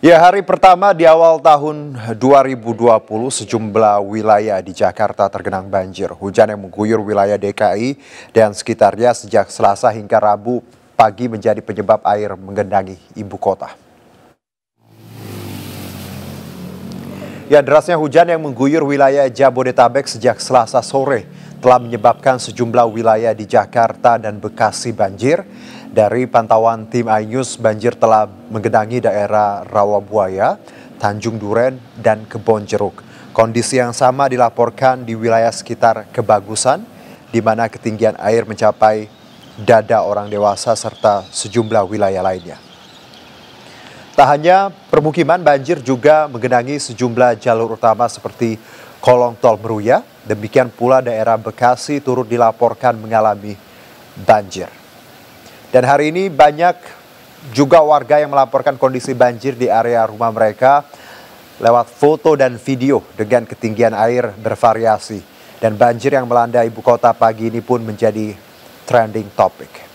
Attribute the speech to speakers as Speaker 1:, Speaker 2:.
Speaker 1: Ya, hari pertama di awal tahun 2020 sejumlah wilayah di Jakarta tergenang banjir. Hujan yang mengguyur wilayah DKI dan sekitarnya sejak Selasa hingga Rabu pagi menjadi penyebab air menggenangi ibu kota. Ya, derasnya hujan yang mengguyur wilayah Jabodetabek sejak Selasa sore telah menyebabkan sejumlah wilayah di Jakarta dan Bekasi banjir. Dari pantauan tim iNews, banjir telah menggenangi daerah Rawabuaya, Tanjung Duren, dan Kebon Jeruk. Kondisi yang sama dilaporkan di wilayah sekitar Kebagusan, di mana ketinggian air mencapai dada orang dewasa serta sejumlah wilayah lainnya. Tak hanya permukiman, banjir juga menggenangi sejumlah jalur utama seperti kolong tol Meruya, demikian pula daerah Bekasi turut dilaporkan mengalami banjir. Dan hari ini banyak juga warga yang melaporkan kondisi banjir di area rumah mereka lewat foto dan video dengan ketinggian air bervariasi. Dan banjir yang melanda ibu kota pagi ini pun menjadi trending topic.